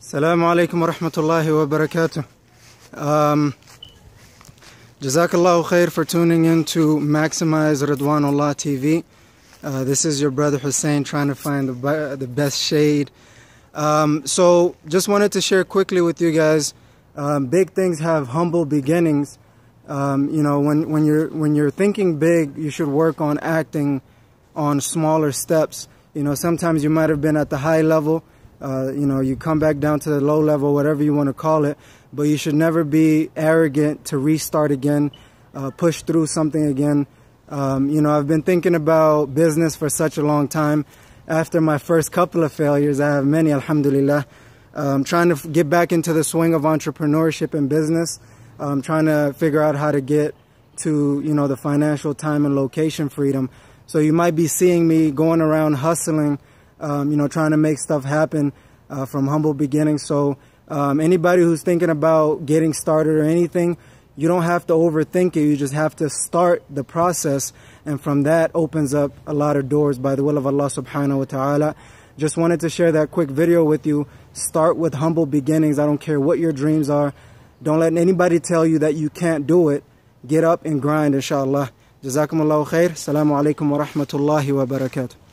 السلام عليكم ورحمة الله وبركاته. Um, Jazakallah khair for tuning in to Maximize Ridwanullah TV. Uh, this is your brother Hussein trying to find the, the best shade. Um, so, just wanted to share quickly with you guys. Um, big things have humble beginnings. Um, you know, when, when you're when you're thinking big, you should work on acting on smaller steps. You know, sometimes you might have been at the high level uh, you know, you come back down to the low level, whatever you want to call it, but you should never be arrogant to restart again, uh, push through something again. Um, you know, I've been thinking about business for such a long time. After my first couple of failures, I have many, alhamdulillah. Um, trying to get back into the swing of entrepreneurship and business. I'm um, trying to figure out how to get to, you know, the financial time and location freedom. So you might be seeing me going around hustling um, you know, trying to make stuff happen uh, from humble beginnings. So um, anybody who's thinking about getting started or anything, you don't have to overthink it. You just have to start the process. And from that opens up a lot of doors by the will of Allah subhanahu wa ta'ala. Just wanted to share that quick video with you. Start with humble beginnings. I don't care what your dreams are. Don't let anybody tell you that you can't do it. Get up and grind, inshallah. Jazakumullahu khair. Assalamu alaikum wa rahmatullahi wa barakatuh.